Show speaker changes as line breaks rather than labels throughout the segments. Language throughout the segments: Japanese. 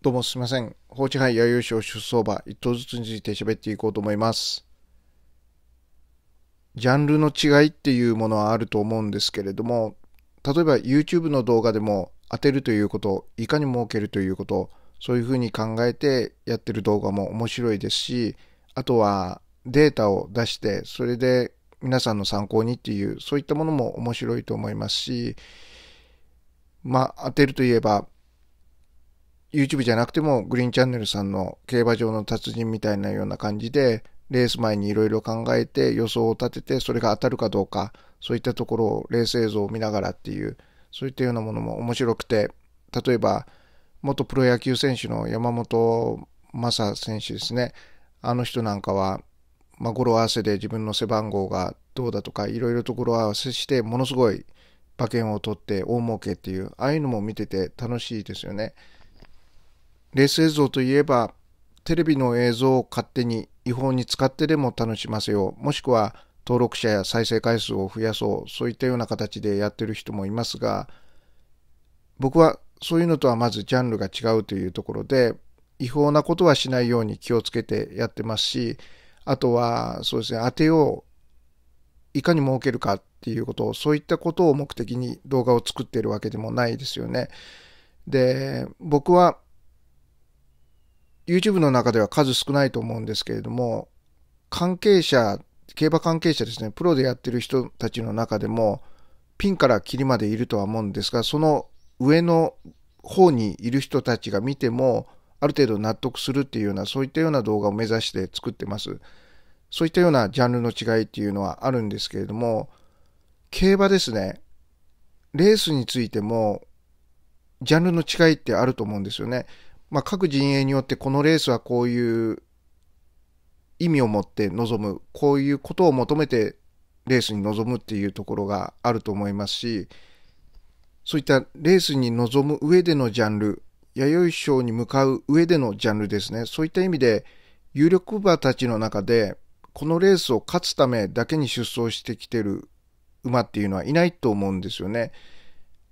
どうもすいません。放置杯や優勝出走馬一頭ずつについて喋っていこうと思います。ジャンルの違いっていうものはあると思うんですけれども、例えば YouTube の動画でも当てるということ、いかに儲けるということ、そういうふうに考えてやってる動画も面白いですし、あとはデータを出して、それで皆さんの参考にっていう、そういったものも面白いと思いますし、まあ、当てるといえば、YouTube じゃなくてもグリーンチャンネルさんの競馬場の達人みたいなような感じで、レース前にいろいろ考えて予想を立てて、それが当たるかどうか、そういったところをレース映像を見ながらっていう、そういったようなものも面白くて、例えば、元プロ野球選手の山本昌選手ですね。あの人なんかは、まあ、語呂合わせで自分の背番号がどうだとか、いろいろところ合わせして、ものすごい馬券を取って大儲けっていう、ああいうのも見てて楽しいですよね。レース映像といえば、テレビの映像を勝手に違法に使ってでも楽しませよう、もしくは登録者や再生回数を増やそう、そういったような形でやってる人もいますが、僕はそういうのとはまずジャンルが違うというところで、違法なことはしないように気をつけてやってますし、あとは、そうですね、当てよう、いかに儲けるかっていうことを、そういったことを目的に動画を作ってるわけでもないですよね。で、僕は YouTube の中では数少ないと思うんですけれども、関係者、競馬関係者ですね、プロでやってる人たちの中でも、ピンからキリまでいるとは思うんですが、その上の方にいる人たちが見ても、ある程度納得するっていうような、そういったような動画を目指して作ってます。そういったようなジャンルの違いっていうのはあるんですけれども、競馬ですね、レースについても、ジャンルの違いってあると思うんですよね。まあ、各陣営によってこのレースはこういう意味を持って臨む、こういうことを求めてレースに臨むっていうところがあると思いますし、そういったレースに臨む上でのジャンル、弥生賞に向かう上でのジャンルですね、そういった意味で、有力馬たちの中で、このレースを勝つためだけに出走してきてる馬っていうのはいないと思うんですよね。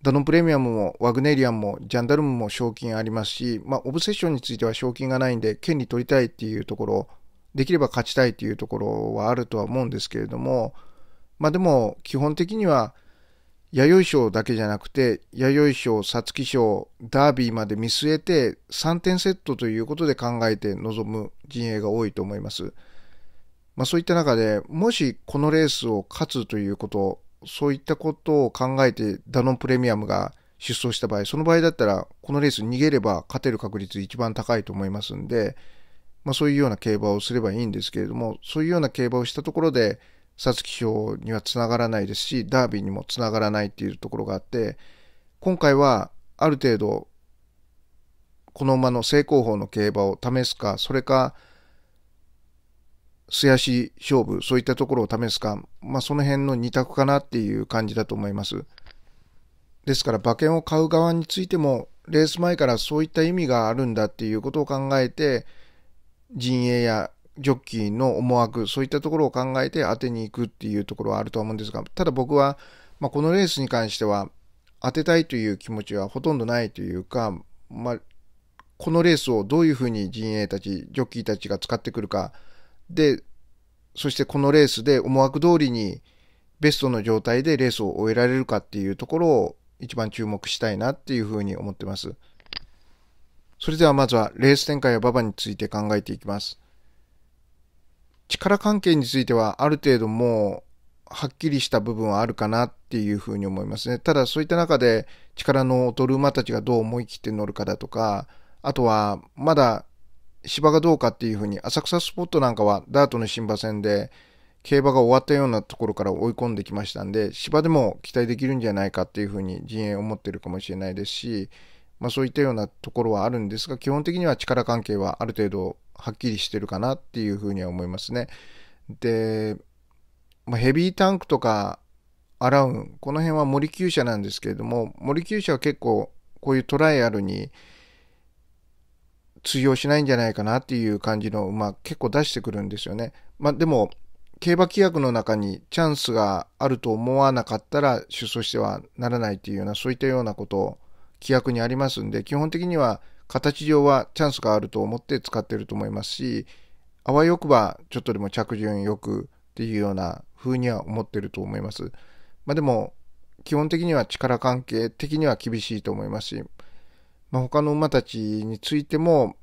ダノンプレミアムもワグネリアンもジャンダルムも賞金ありますし、まあ、オブセッションについては賞金がないんで、権利取りたいっていうところ、できれば勝ちたいっていうところはあるとは思うんですけれども、まあでも、基本的には、弥生賞だけじゃなくて、弥生賞、皐月賞、ダービーまで見据えて、3点セットということで考えて臨む陣営が多いと思います。まあそういった中で、もしこのレースを勝つということそういったことを考えてダノンプレミアムが出走した場合、その場合だったら、このレース逃げれば勝てる確率一番高いと思いますんで、まあ、そういうような競馬をすればいいんですけれども、そういうような競馬をしたところで、皐月賞にはつながらないですし、ダービーにもつながらないっていうところがあって、今回はある程度、この馬の正攻法の競馬を試すか、それか、素足勝負、そういったところを試すか、まあ、その辺の二択かなっていう感じだと思います。ですから馬券を買う側についても、レース前からそういった意味があるんだっていうことを考えて、陣営やジョッキーの思惑、そういったところを考えて当てに行くっていうところはあると思うんですが、ただ僕は、まあ、このレースに関しては、当てたいという気持ちはほとんどないというか、まあ、このレースをどういうふうに陣営たち、ジョッキーたちが使ってくるか、で、そしてこのレースで思惑通りにベストの状態でレースを終えられるかっていうところを一番注目したいなっていうふうに思ってます。それではまずはレース展開や馬場について考えていきます。力関係についてはある程度もうはっきりした部分はあるかなっていうふうに思いますね。ただそういった中で力の劣る馬たちがどう思い切って乗るかだとか、あとはまだ芝がどうかっていうふうに、浅草スポットなんかはダートの新馬戦で競馬が終わったようなところから追い込んできましたんで、芝でも期待できるんじゃないかっていうふうに陣営思ってるかもしれないですし、まあそういったようなところはあるんですが、基本的には力関係はある程度はっきりしてるかなっていうふうには思いますね。で、まあ、ヘビータンクとかアラウン、この辺は森厩舎なんですけれども、森厩舎は結構こういうトライアルに、通用しないんじゃないかなっていう感じの、まあ、結構出してくるんですよね。まあ、でも、競馬規約の中にチャンスがあると思わなかったら出走してはならないっていうような、そういったようなことを規約にありますんで、基本的には形上はチャンスがあると思って使ってると思いますし、あわよくばちょっとでも着順よくっていうような風には思ってると思います。まあ、でも、基本的には力関係的には厳しいと思いますし、まあ、他の馬たちについても、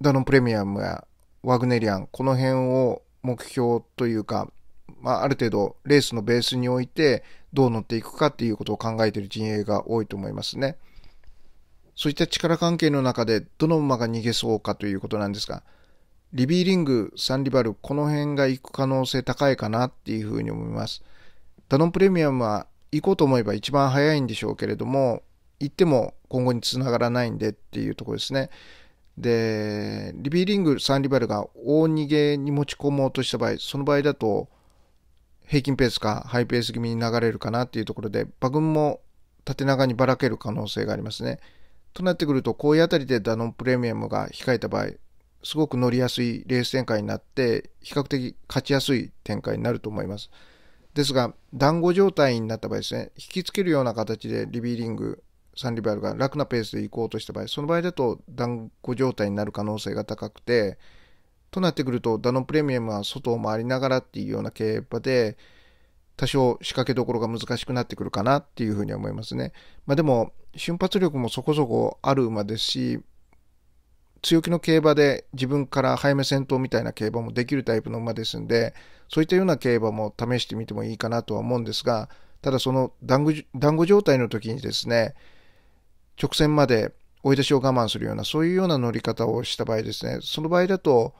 ダノンプレミアムやワグネリアン、この辺を目標というか、まあ、ある程度レースのベースにおいてどう乗っていくかっていうことを考えている陣営が多いと思いますね。そういった力関係の中でどの馬が逃げそうかということなんですが、リビーリング、サンリバル、この辺が行く可能性高いかなっていうふうに思います。ダノンプレミアムは行こうと思えば一番早いんでしょうけれども、言っても今後につながらないんでっていうところですね。で、リビーリングサンリバルが大逃げに持ち込もうとした場合、その場合だと平均ペースかハイペース気味に流れるかなっていうところで、馬群も縦長にばらける可能性がありますね。となってくると、こういうあたりでダノンプレミアムが控えた場合、すごく乗りやすいレース展開になって、比較的勝ちやすい展開になると思います。ですが、団子状態になった場合ですね、引きつけるような形でリビーリングサンリバルが楽なペースで行こうとした場合、その場合だと団子状態になる可能性が高くて、となってくると、ダノンプレミアムは外を回りながらっていうような競馬で、多少仕掛けどころが難しくなってくるかなっていうふうに思いますね。まあでも、瞬発力もそこそこある馬ですし、強気の競馬で自分から早め戦闘みたいな競馬もできるタイプの馬ですんで、そういったような競馬も試してみてもいいかなとは思うんですが、ただその団子状態の時にですね、直線まで追い出しを我慢するような、そういうような乗り方をした場合ですね、その場合だと、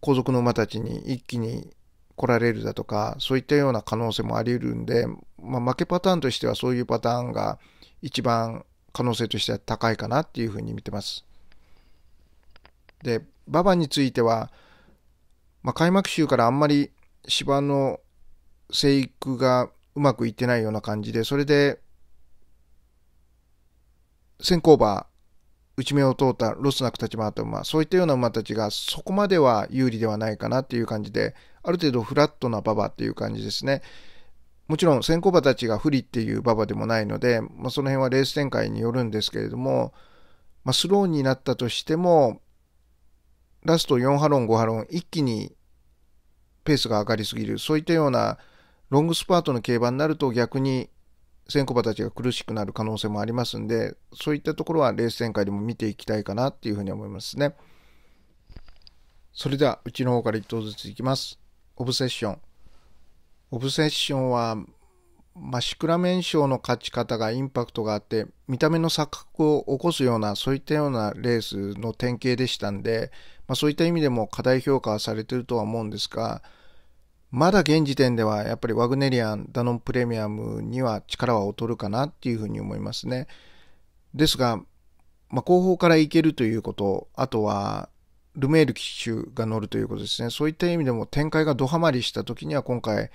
後続の馬たちに一気に来られるだとか、そういったような可能性もあり得るんで、まあ、負けパターンとしてはそういうパターンが一番可能性としては高いかなっていうふうに見てます。で、馬場については、まあ、開幕週からあんまり芝の生育がうまくいってないような感じで、それで先行馬、内目を通ったロスなく立ち回った馬、そういったような馬たちがそこまでは有利ではないかなっていう感じで、ある程度フラットな馬場っていう感じですね。もちろん先行馬たちが不利っていう馬場でもないので、まあ、その辺はレース展開によるんですけれども、まあ、スローになったとしても、ラスト4ハロン5ハロン一気にペースが上がりすぎる、そういったようなロングスパートの競馬になると逆に先行馬たちが苦しくなる可能性もありますんで、そういったところはレース展開でも見ていきたいかなっていうふうに思いますね。それでは、うちの方から1頭ずついきます。オブセッション。オブセッションは、まあ、シクラメン賞の勝ち方がインパクトがあって、見た目の錯覚を起こすような、そういったようなレースの典型でしたんで、まあ、そういった意味でも課題評価はされてるとは思うんですが、まだ現時点ではやっぱりワグネリアン、ダノンプレミアムには力は劣るかなっていうふうに思いますね。ですが、まあ、後方から行けるということ、あとはルメール騎手が乗るということですね。そういった意味でも展開がドハマりした時には今回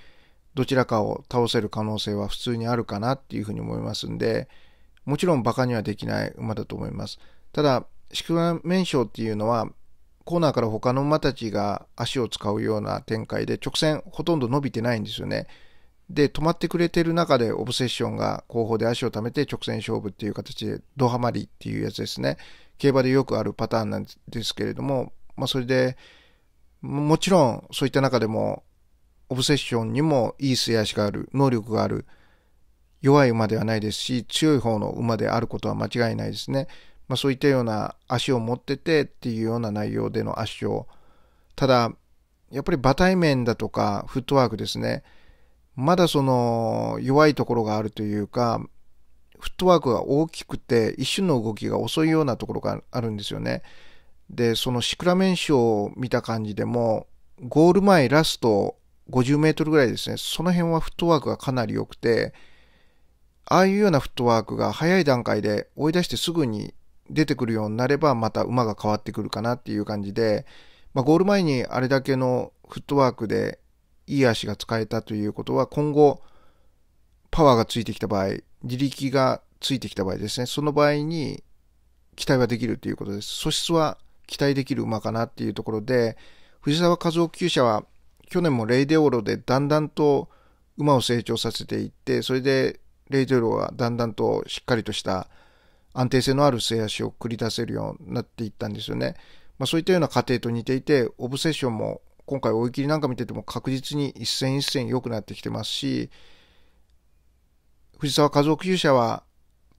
どちらかを倒せる可能性は普通にあるかなっていうふうに思いますんで、もちろん馬鹿にはできない馬だと思います。ただ、宿賀面称っていうのはコーナーから他の馬たちが足を使うような展開で直線ほとんど伸びてないんですよね。で、止まってくれてる中でオブセッションが後方で足を貯めて直線勝負っていう形でドハマりっていうやつですね。競馬でよくあるパターンなんですけれども、まあそれで、もちろんそういった中でもオブセッションにもいい末足がある、能力がある、弱い馬ではないですし、強い方の馬であることは間違いないですね。まあ、そういったような足を持っててっていうような内容での足をただやっぱり馬体面だとかフットワークですねまだその弱いところがあるというかフットワークが大きくて一瞬の動きが遅いようなところがあるんですよねでそのシクラメンショを見た感じでもゴール前ラスト50メートルぐらいですねその辺はフットワークがかなり良くてああいうようなフットワークが早い段階で追い出してすぐに出てくるようになれば、また馬が変わってくるかなっていう感じで、まあ、ゴール前にあれだけのフットワークでいい足が使えたということは、今後、パワーがついてきた場合、自力がついてきた場合ですね、その場合に期待はできるということです。素質は期待できる馬かなっていうところで、藤沢和夫厩舎は去年もレイデオーロでだんだんと馬を成長させていって、それでレイデオロはだんだんとしっかりとした安定性のある末脚を繰り出せるようになっていったんですよね。まあ、そういったような過程と似ていて、オブセッションも今回追い切りなんか見てても確実に一戦一戦良くなってきてますし、藤沢和夫級舎は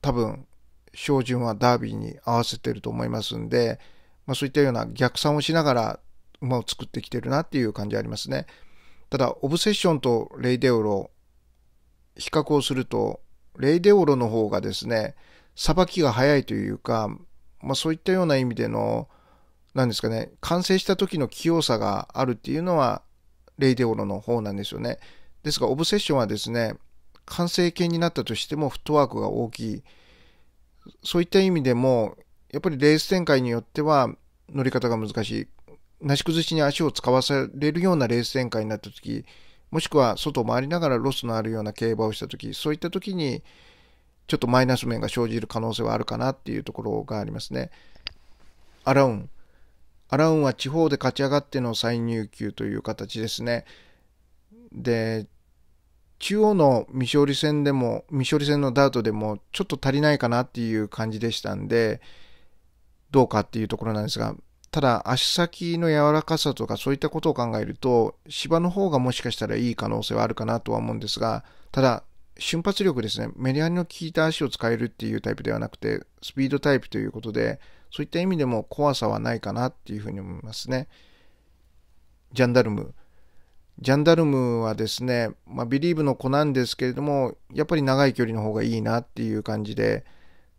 多分、照準はダービーに合わせてると思いますんで、まあ、そういったような逆算をしながら馬を作ってきてるなっていう感じありますね。ただ、オブセッションとレイデオロ、比較をすると、レイデオロの方がですね、さばきが早いというか、まあそういったような意味での、なんですかね、完成した時の器用さがあるっていうのは、レイデオロの方なんですよね。ですが、オブセッションはですね、完成形になったとしてもフットワークが大きい。そういった意味でも、やっぱりレース展開によっては乗り方が難しい。なし崩しに足を使わされるようなレース展開になった時、もしくは外を回りながらロスのあるような競馬をした時、そういった時に、ちょっとマイナス面が生じる可能性はあるかなっていうところがありますね。アラウン。アラウンは地方で勝ち上がっての再入球という形ですね。で、中央の未勝利戦でも、未勝利戦のダートでも、ちょっと足りないかなっていう感じでしたんで、どうかっていうところなんですが、ただ足先の柔らかさとかそういったことを考えると芝の方がもしかしたらいい可能性はあるかなとは思うんですがただ瞬発力ですね、メリハリの効いた足を使えるっていうタイプではなくて、スピードタイプということで、そういった意味でも怖さはないかなっていうふうに思いますね。ジャンダルム。ジャンダルムはですね、まあ、ビリーブの子なんですけれども、やっぱり長い距離の方がいいなっていう感じで、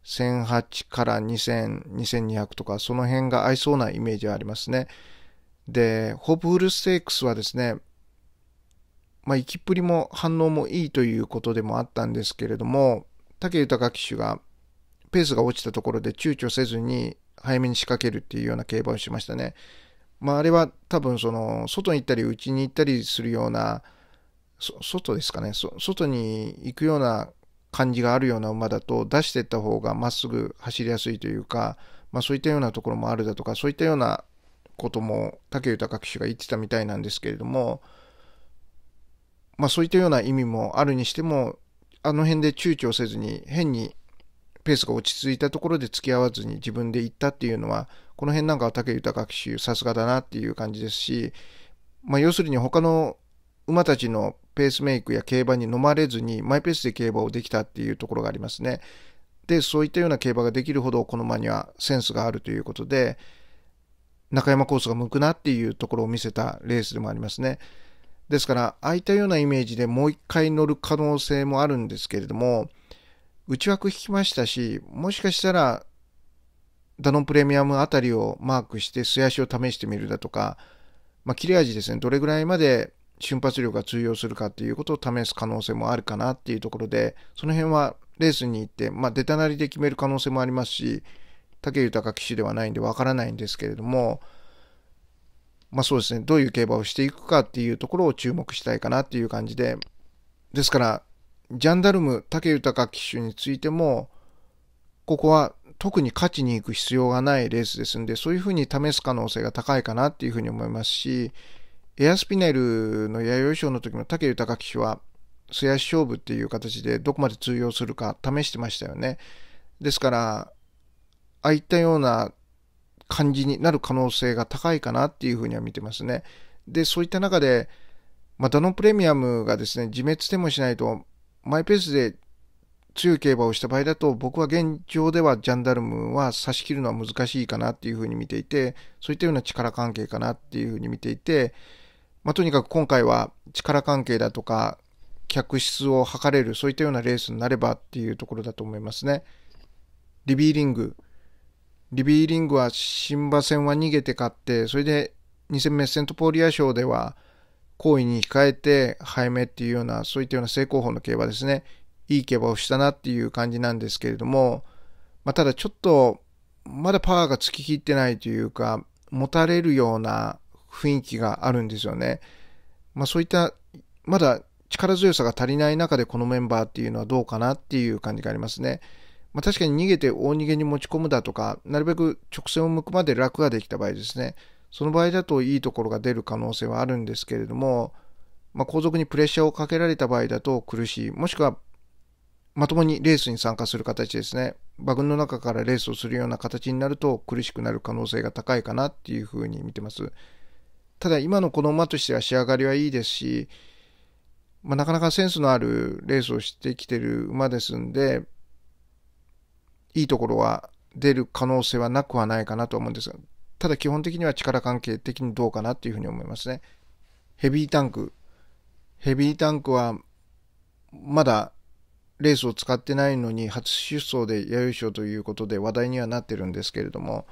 1008から2000、2200とか、その辺が合いそうなイメージはありますね。で、ホープフルステークスはですね、まあ、行きっぷりも反応もいいということでもあったんですけれども、武豊騎手がペースが落ちたところで躊躇せずに早めに仕掛けるっていうような競馬をしましたね。まあ、あれは多分その外に行ったり内に行ったりするような外ですかね外に行くような感じがあるような馬だと出していった方がまっすぐ走りやすいというか、まあ、そういったようなところもあるだとかそういったようなことも武豊騎手が言ってたみたいなんですけれども、まあそういったような意味もあるにしても、あの辺で躊躇せずに変にペースが落ち着いたところで付き合わずに自分で行ったっていうのは、この辺なんかは武豊騎手さすがだなっていう感じですし、まあ要するに他の馬たちのペースメイクや競馬に飲まれずにマイペースで競馬をできたっていうところがありますね。で、そういったような競馬ができるほどこの馬にはセンスがあるということで、中山コースが向くなっていうところを見せたレースでもありますね。ですから、ああいったようなイメージでもう一回乗る可能性もあるんですけれども、内枠引きましたし、もしかしたら、ダノンプレミアムあたりをマークして素足を試してみるだとか、まあ、切れ味ですね、どれぐらいまで瞬発力が通用するかっていうことを試す可能性もあるかなっていうところで、その辺はレースに行って、まあ、出たなりで決める可能性もありますし、武豊騎手ではないんでわからないんですけれども、まあそうですね、どういう競馬をしていくかっていうところを注目したいかなっていう感じで、ですから、ジャンダルム、竹豊騎手についても、ここは特に勝ちに行く必要がないレースですんで、そういうふうに試す可能性が高いかなっていうふうに思いますし、エアスピネルの弥生賞の時も武豊騎手は、素足勝負っていう形でどこまで通用するか試してましたよね。ですから、ああいったような感じになる可能性が高いかなっていうふうには見てますね。で、そういった中で、まあ、ダノプレミアムがですね、自滅でもしないと、マイペースで強い競馬をした場合だと、僕は現状ではジャンダルムは差し切るのは難しいかなっていうふうに見ていて、そういったような力関係かなっていうふうに見ていて、まあ、とにかく今回は力関係だとか、客室を測れる、そういったようなレースになればっていうところだと思いますね。リビーリング、リビーリングは新馬戦は逃げて勝って、それで2戦目セントポーリア賞では好位に控えて早めっていうような、そういったような正攻法の競馬ですね。いい競馬をしたなっていう感じなんですけれども、まあ、ただちょっと、まだパワーがつききってないというか、持たれるような雰囲気があるんですよね。まあそういった、まだ力強さが足りない中でこのメンバーっていうのはどうかなっていう感じがありますね。まあ、確かに逃げて大逃げに持ち込むだとか、なるべく直線を向くまで楽ができた場合ですね、その場合だといいところが出る可能性はあるんですけれども、まあ、後続にプレッシャーをかけられた場合だと苦しい、もしくはまともにレースに参加する形ですね、馬群の中からレースをするような形になると苦しくなる可能性が高いかなっていうふうに見てます。ただ今のこの馬としては仕上がりはいいですし、まあ、なかなかセンスのあるレースをしてきてる馬ですんで、いいところは出る可能性はなくはないかなと思うんですが、ただ基本的には力関係的にどうかなっていうふうに思いますね。ヘビータンク。ヘビータンクは、まだレースを使ってないのに初出走で弥生賞ということで話題にはなってるんですけれども、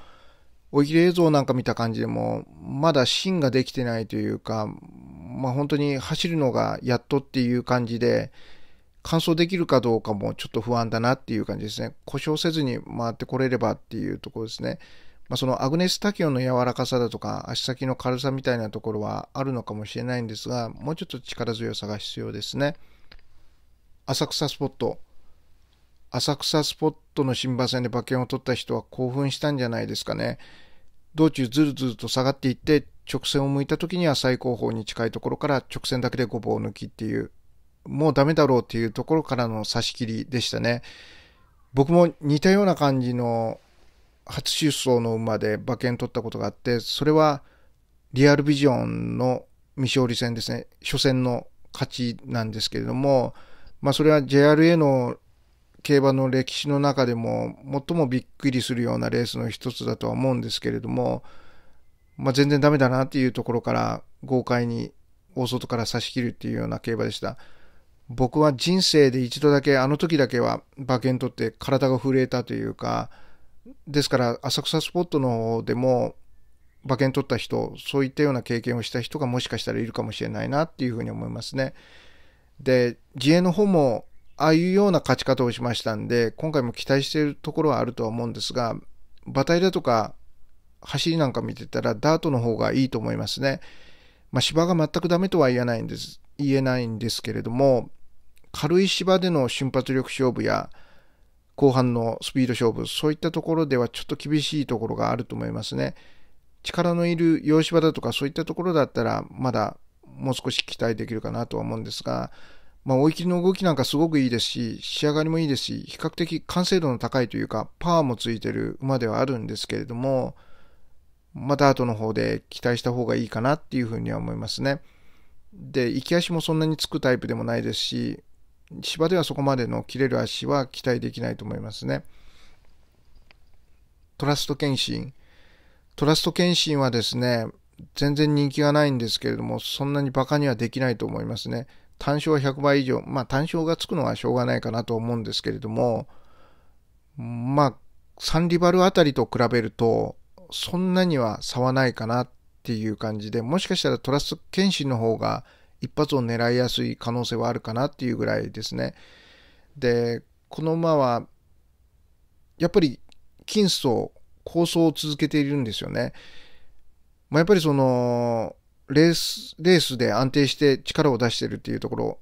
おひれ映像なんか見た感じでも、まだ芯ができてないというか、まあ本当に走るのがやっとっていう感じで、完走できるかどうかもちょっと不安だなっていう感じですね。故障せずに回ってこれればっていうところですね。まあ、そのアグネス・タキオンの柔らかさだとか足先の軽さみたいなところはあるのかもしれないんですが、もうちょっと力強さが必要ですね。浅草スポット。浅草スポットの新馬戦で馬券を取った人は興奮したんじゃないですかね。道中ずるずると下がっていって直線を向いた時には最高峰に近いところから直線だけでごぼう抜きっていうもうダメだろうっていうところからの差し切りでしたね。僕も似たような感じの初出走の馬で馬券取ったことがあって、それはリアルビジョンの未勝利戦ですね。初戦の勝ちなんですけれども、まあそれは JRA の競馬の歴史の中でも最もびっくりするようなレースの一つだとは思うんですけれども、まあ全然ダメだなっていうところから豪快に大外から差し切るっていうような競馬でした。僕は人生で一度だけ、あの時だけは馬券取って体が震えたというか、ですから浅草スポットの方でも馬券取った人、そういったような経験をした人がもしかしたらいるかもしれないなっていうふうに思いますね。で、自衛の方もああいうような勝ち方をしましたんで、今回も期待しているところはあるとは思うんですが、馬体だとか走りなんか見てたらダートの方がいいと思いますね。まあ、芝が全くダメとは言えないんです、言えないんですけれども、軽い芝での瞬発力勝負や後半のスピード勝負、そういったところではちょっと厳しいところがあると思いますね。力のいる洋芝だとかそういったところだったらまだもう少し期待できるかなとは思うんですが、まあ、追い切りの動きなんかすごくいいですし、仕上がりもいいですし、比較的完成度の高いというか、パワーもついてる馬ではあるんですけれども、また後の方で期待した方がいいかなっていうふうには思いますね。で、行き足もそんなにつくタイプでもないですし、芝ではそこまでの切れる足は期待できないと思いますね。トラスト検診。トラスト検診はですね、全然人気がないんですけれども、そんなにバカにはできないと思いますね。単勝は100倍以上。まあ単勝がつくのはしょうがないかなと思うんですけれども、まあ、サンリバルあたりと比べると、そんなには差はないかなっていう感じで、もしかしたらトラスト検診の方が一発を狙いやすい可能性はあるかなっていうぐらいですね。で、この馬は、やっぱり、金層、構想を続けているんですよね。まあ、やっぱりその、レース、レースで安定して力を出してるっていうところ、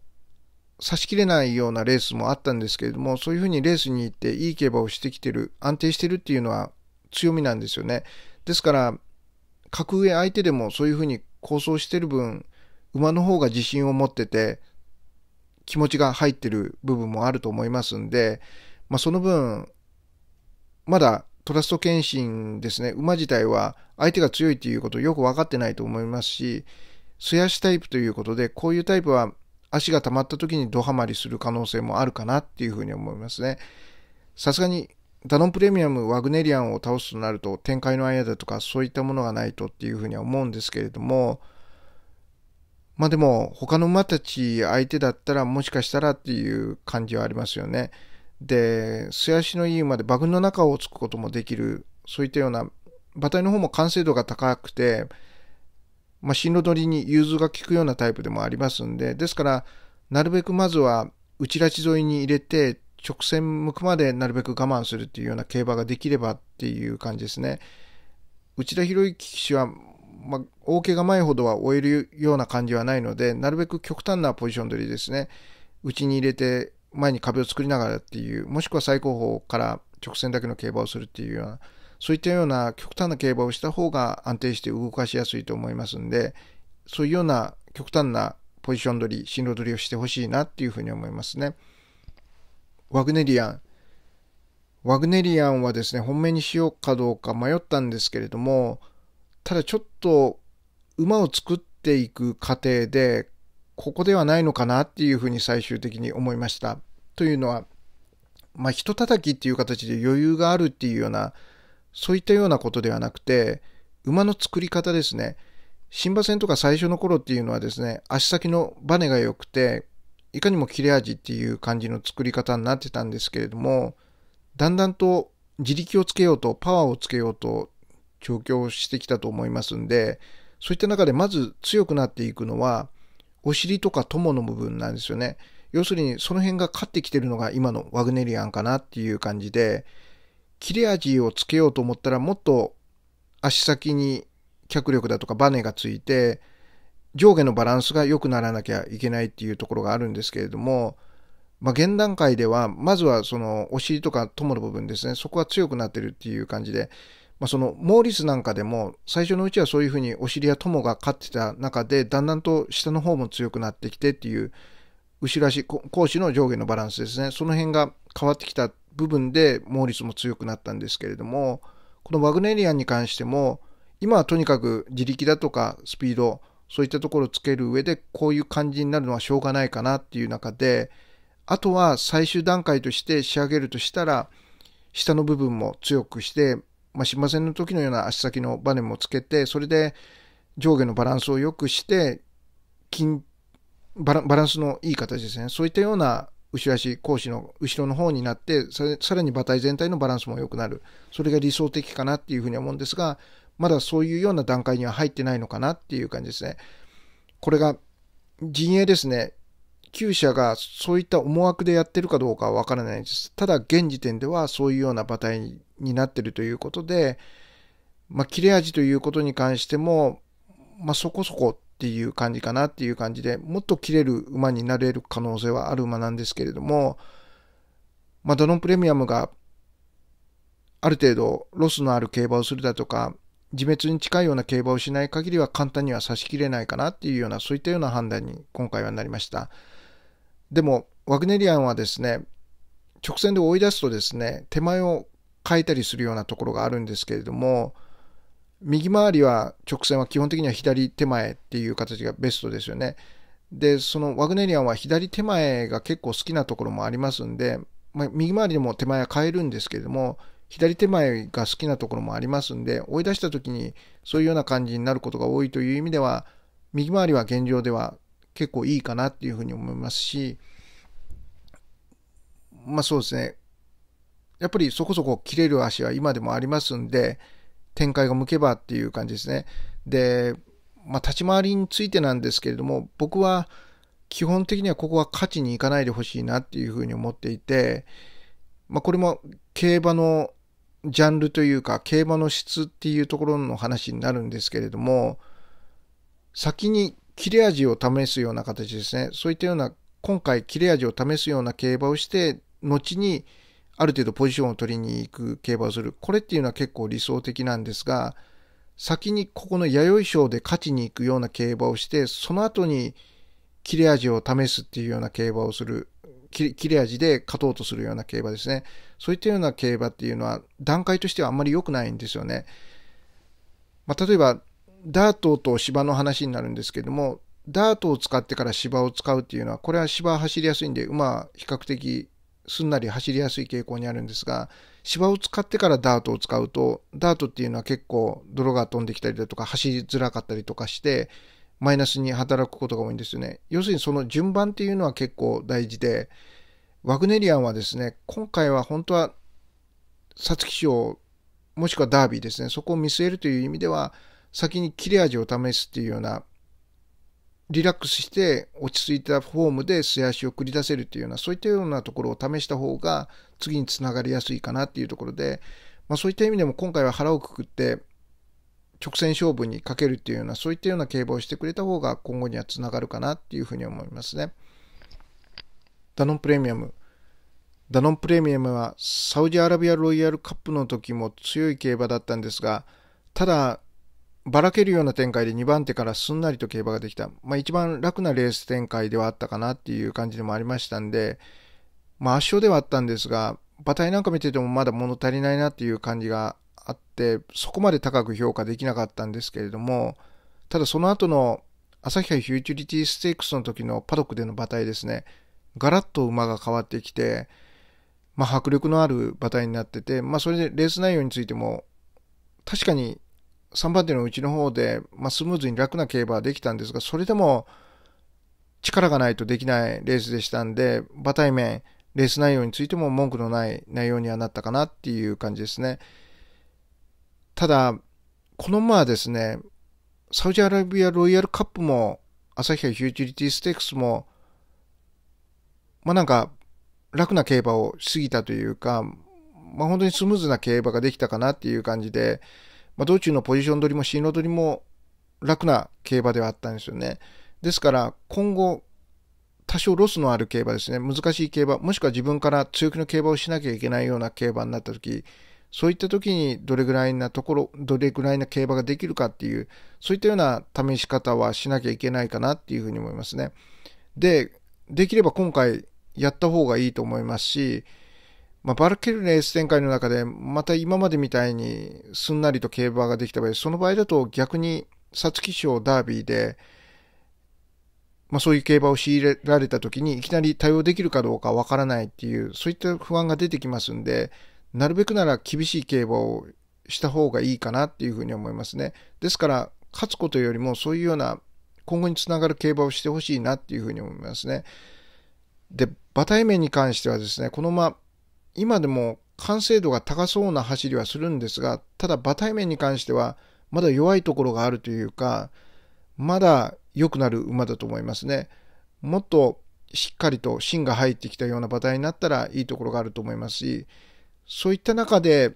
差し切れないようなレースもあったんですけれども、そういうふうにレースに行っていい競馬をしてきてる、安定してるっていうのは強みなんですよね。ですから、格上相手でもそういうふうに構想してる分、馬の方が自信を持ってて、気持ちが入ってる部分もあると思いますんで、まあ、その分、まだトラスト検診ですね、馬自体は相手が強いということをよく分かってないと思いますし、素足タイプということで、こういうタイプは足が溜まった時にドハマりする可能性もあるかなっていうふうに思いますね。さすがにダノンプレミアム、ワグネリアンを倒すとなると、展開の間だとか、そういったものがないとっていうふうには思うんですけれども、まあでも他の馬たち相手だったらもしかしたらっていう感じはありますよね。で、素足のいい馬で馬群の中をつくこともできる、そういったような、馬体の方も完成度が高くて、まあ、進路取りに融通が利くようなタイプでもありますんで、ですから、なるべくまずは内拉致沿いに入れて、直線向くまでなるべく我慢するっていうような競馬ができればっていう感じですね。内田博之騎手はまあ、大怪我前ほどは終えるような感じはないので、なるべく極端なポジション取りですね、内に入れて前に壁を作りながらっていう、もしくは最高峰から直線だけの競馬をするっていうような、そういったような極端な競馬をした方が安定して動かしやすいと思いますんで、そういうような極端なポジション取り、進路取りをしてほしいなっていうふうに思いますね。ワグネリアン。ワグネリアンはですね、本命にしようかどうか迷ったんですけれども、ただちょっと馬を作っていく過程で、ここではないのかなっていうふうに最終的に思いました。というのは、まあ、人叩きっていう形で余裕があるっていうような、そういったようなことではなくて、馬の作り方ですね。新馬戦とか最初の頃っていうのはですね、足先のバネが良くて、いかにも切れ味っていう感じの作り方になってたんですけれども、だんだんと自力をつけようと、パワーをつけようと、調教してきたと思いますんで、そういった中でまず強くなっていくのは、お尻とか友の部分なんですよね。要するにその辺が勝ってきてるのが今のワグネリアンかなっていう感じで、切れ味をつけようと思ったらもっと足先に脚力だとかバネがついて、上下のバランスが良くならなきゃいけないっていうところがあるんですけれども、まあ、現段階では、まずはそのお尻とか友の部分ですね、そこは強くなってるっていう感じで、まあ、そのモーリスなんかでも最初のうちはそういうふうにお尻や友が勝ってた中でだんだんと下の方も強くなってきてっていう後ろ足講師の上下のバランスですねその辺が変わってきた部分でモーリスも強くなったんですけれどもこのワグネリアンに関しても今はとにかく自力だとかスピードそういったところをつける上でこういう感じになるのはしょうがないかなっていう中であとは最終段階として仕上げるとしたら下の部分も強くしてまあ、新馬戦の時のような足先のバネもつけて、それで上下のバランスを良くして、筋バラ、バランスのいい形ですね。そういったような後ろ足、講師の後ろの方になってさ、さらに馬体全体のバランスも良くなる。それが理想的かなっていうふうに思うんですが、まだそういうような段階には入ってないのかなっていう感じですね。これが陣営ですね。旧社がそういった思惑でやってるかどうかはわからないです。ただ現時点ではそういうような馬体になってるということで、まあ、切れ味ということに関しても、まあ、そこそこっていう感じかなっていう感じで、もっと切れる馬になれる可能性はある馬なんですけれども、まあ、ドロンプレミアムがある程度ロスのある競馬をするだとか、自滅に近いような競馬をしない限りは簡単には差し切れないかなっていうような、そういったような判断に今回はなりました。でも、ワグネリアンはですね、直線で追い出すとですね、手前を変えたりするようなところがあるんですけれども、右回りは直線は基本的には左手前っていう形がベストですよね。で、そのワグネリアンは左手前が結構好きなところもありますんで、まあ、右回りでも手前は変えるんですけれども、左手前が好きなところもありますんで、追い出した時にそういうような感じになることが多いという意味では、右回りは現状では結構いいかなっていうふうに思いますし、まあそうですね、やっぱりそこそこ切れる足は今でもありますんで、展開が向けばっていう感じですね。で、まあ、立ち回りについてなんですけれども、僕は基本的にはここは勝ちに行かないでほしいなっていうふうに思っていて、まあ、これも競馬のジャンルというか、競馬の質っていうところの話になるんですけれども、先に切れ味を試すような形ですね。そういったような、今回切れ味を試すような競馬をして、後にある程度ポジションを取りに行く競馬をする。これっていうのは結構理想的なんですが、先にここの弥生賞で勝ちに行くような競馬をして、その後に切れ味を試すっていうような競馬をする。切れ味で勝とうとするような競馬ですね。そういったような競馬っていうのは段階としてはあんまり良くないんですよね。まあ、例えば、ダートと芝の話になるんですけども、ダートを使ってから芝を使うっていうのは、これは芝走りやすいんで、馬比較的すんなり走りやすい傾向にあるんですが、芝を使ってからダートを使うと、ダートっていうのは結構泥が飛んできたりだとか走りづらかったりとかして、マイナスに働くことが多いんですよね。要するにその順番っていうのは結構大事で、ワグネリアンはですね、今回は本当は、皐月賞、もしくはダービーですね、そこを見据えるという意味では、先に切れ味を試すっていうようなリラックスして落ち着いたフォームで素足を繰り出せるっていうような、そういったようなところを試した方が次につながりやすいかなっていうところで、まあ、そういった意味でも今回は腹をくくって直線勝負にかけるっていうような、そういったような競馬をしてくれた方が今後にはつながるかなっていうふうに思いますね。ダノンプレミアム。ダノンプレミアムはサウジアラビアロイヤルカップの時も強い競馬だったんですが、ただばらけるような展開で2番手からすんなりと競馬ができた。まあ一番楽なレース展開ではあったかなっていう感じでもありましたんで、まあ圧勝ではあったんですが、馬体なんか見ててもまだ物足りないなっていう感じがあって、そこまで高く評価できなかったんですけれども、ただその後の旭杯フューチュリティステークスの時のパドックでの馬体ですね、ガラッと馬が変わってきて、まあ迫力のある馬体になってて、まあそれでレース内容についても確かに3番手のうちの方で、まあ、スムーズに楽な競馬はできたんですが、それでも力がないとできないレースでしたんで、馬体面、レース内容についても文句のない内容にはなったかなっていう感じですね。ただ、この馬はですね、サウジアラビアロイヤルカップも、アサヒューチュリティステークスも、まあなんか、楽な競馬をしすぎたというか、まあ本当にスムーズな競馬ができたかなっていう感じで、まあ、道中のポジション取りも進路取りも楽な競馬ではあったんですよね。ですから、今後、多少ロスのある競馬ですね、難しい競馬、もしくは自分から強気の競馬をしなきゃいけないような競馬になった時、そういった時にどれぐらいなところ、どれぐらいな競馬ができるかっていう、そういったような試し方はしなきゃいけないかなっていうふうに思いますね。で、できれば今回やった方がいいと思いますし、まあ、バルケルエース展開の中で、また今までみたいにすんなりと競馬ができた場合、その場合だと逆に、皐月賞ダービーで、まあ、そういう競馬を仕入れられた時にいきなり対応できるかどうかわからないっていう、そういった不安が出てきますんで、なるべくなら厳しい競馬をした方がいいかなっていうふうに思いますね。ですから、勝つことよりもそういうような今後につながる競馬をしてほしいなっていうふうに思いますね。で、馬体面に関してはですね、このまま今でも完成度が高そうな走りはするんですが、ただ馬体面に関しては、まだ弱いところがあるというか、まだ良くなる馬だと思いますね。もっとしっかりと芯が入ってきたような馬体になったらいいところがあると思いますし、そういった中で、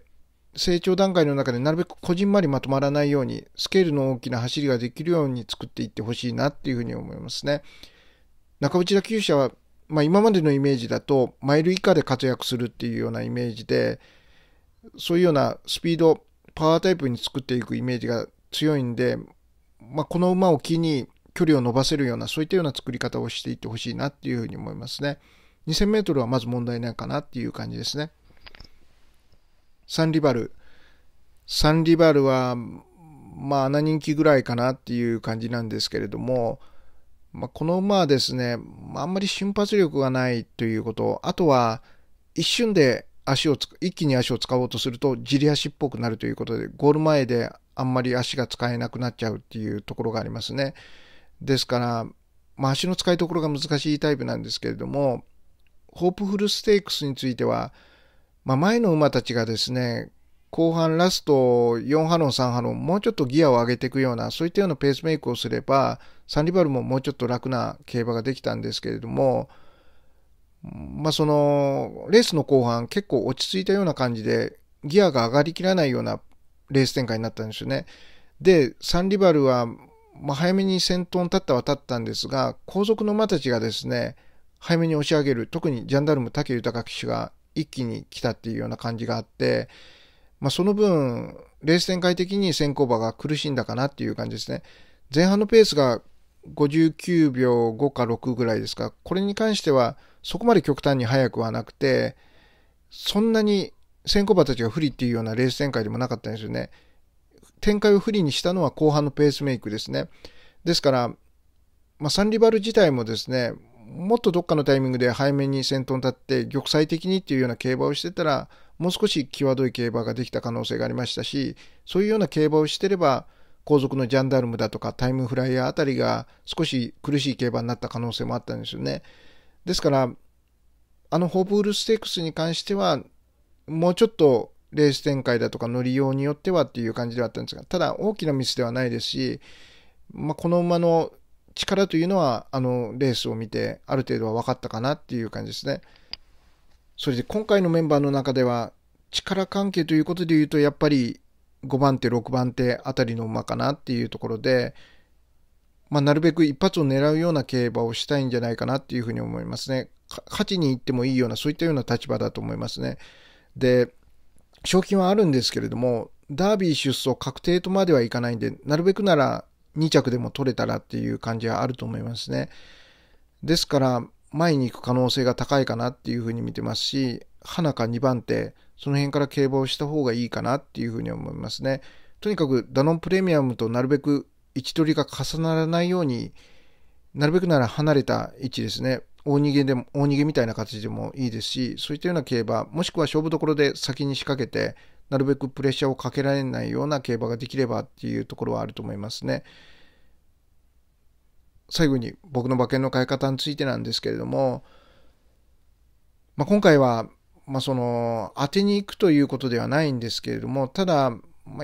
成長段階の中でなるべくこじんまりまとまらないように、スケールの大きな走りができるように作っていってほしいなっていうふうに思いますね。中内田厩舎はまあ、今までのイメージだと、マイル以下で活躍するっていうようなイメージで、そういうようなスピード、パワータイプに作っていくイメージが強いんで、まあ、この馬を機に距離を伸ばせるような、そういったような作り方をしていってほしいなっていうふうに思いますね。2000メートルはまず問題ないかなっていう感じですね。サンリバル。サンリバルは、まあ、穴人気ぐらいかなっていう感じなんですけれども、まあ、この馬はですね、あんまり瞬発力がないということ、あとは一瞬で足を一気に足を使おうとすると、じり足っぽくなるということで、ゴール前であんまり足が使えなくなっちゃうっていうところがありますね。ですから、まあ、足の使いどころが難しいタイプなんですけれども、ホープフルステークスについては、まあ、前の馬たちがですね、後半ラスト4波論3波論もうちょっとギアを上げていくようなそういったようなペースメイクをすればサンリバルももうちょっと楽な競馬ができたんですけれどもまあそのレースの後半結構落ち着いたような感じでギアが上がりきらないようなレース展開になったんですよね。でサンリバルは、まあ、早めに先頭に立ったは立ったんですが後続の馬たちがですね早めに押し上げる特にジャンダルム武豊騎手が一気に来たっていうような感じがあって。まあ、その分、レース展開的に先行馬が苦しんだかなっていう感じですね。前半のペースが59秒5か6ぐらいですか。これに関しては、そこまで極端に速くはなくて、そんなに先行馬たちが不利っていうようなレース展開でもなかったんですよね。展開を不利にしたのは後半のペースメイクですね。ですから、まあ、サンリバル自体もですね、もっとどっかのタイミングで早めに先頭に立って玉砕的にっていうような競馬をしてたらもう少し際どい競馬ができた可能性がありましたしそういうような競馬をしてれば後続のジャンダルムだとかタイムフライヤーあたりが少し苦しい競馬になった可能性もあったんですよね。ですからあのホープウルステークスに関してはもうちょっとレース展開だとか乗りようによってはっていう感じではあったんですがただ大きなミスではないですし、まあ、この馬の力というのは、あの、レースを見て、ある程度は分かったかなっていう感じですね。それで今回のメンバーの中では、力関係ということで言うと、やっぱり5番手、6番手あたりの馬かなっていうところで、まあ、なるべく一発を狙うような競馬をしたいんじゃないかなっていうふうに思いますね。勝ちに行ってもいいような、そういったような立場だと思いますね。で、賞金はあるんですけれども、ダービー出走確定とまではいかないんで、なるべくなら2着でも取れたらっていう感じはあると思いますね。ですから、前に行く可能性が高いかなっていうふうに見てますし、花か2番手、その辺から競馬をした方がいいかなっていうふうに思いますね。とにかくダノンプレミアムとなるべく位置取りが重ならないように、なるべくなら離れた位置ですね。大逃げでも、大逃げみたいな形でもいいですし、そういったような競馬、もしくは勝負どころで先に仕掛けて、なるべくプレッシャーをかけられないような競馬ができればっていうところはあると思いますね。最後に僕の馬券の買い方についてなんですけれども、まあ、今回は、まあ、その当てに行くということではないんですけれどもただ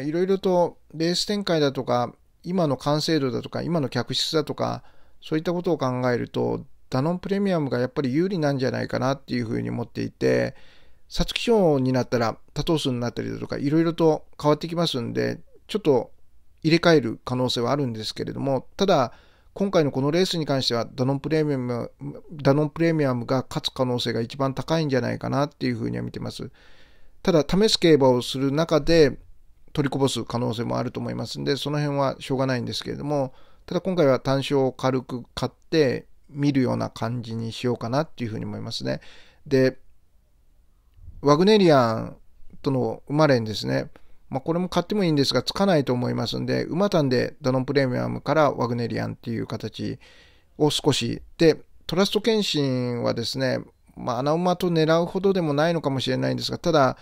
いろいろとレース展開だとか今の完成度だとか今の客室だとかそういったことを考えるとダノンプレミアムがやっぱり有利なんじゃないかなっていうふうに思っていて皐月賞になったら多頭数になったりだとかいろいろと変わってきますんでちょっと入れ替える可能性はあるんですけれどもただ今回のこのレースに関してはダノンプレミアムダノンプレミアムが勝つ可能性が一番高いんじゃないかなっていうふうには見てますただ試す競馬をする中で取りこぼす可能性もあると思いますんでその辺はしょうがないんですけれどもただ今回は単勝を軽く買って見るような感じにしようかなっていうふうに思いますねでワグネリアンとの馬連ですね。まあ、これも買ってもいいんですが、つかないと思いますんで、馬単でダノンプレミアムからワグネリアンっていう形を少し。で、トラスト検診はですね、まあ、穴馬と狙うほどでもないのかもしれないんですが、ただ、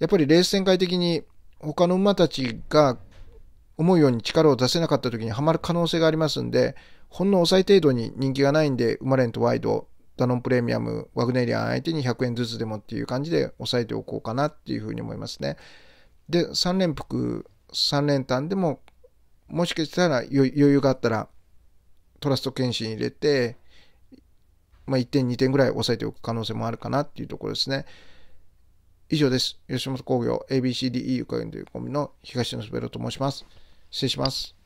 やっぱりレース展開的に他の馬たちが思うように力を出せなかった時にはまる可能性がありますんで、ほんの抑え程度に人気がないんで、馬連とワイドダノンプレミアム、ワグネリアン相手に100円ずつでもっていう感じで抑えておこうかなっていうふうに思いますね。で、3連複、3連単でも、もしかしたら余裕があったら、トラスト検診入れて、まあ、1点、2点ぐらい抑えておく可能性もあるかなっていうところですね。以上です。吉本興業 ABCDE ゆかんというコンビの東野スべろと申します。失礼します。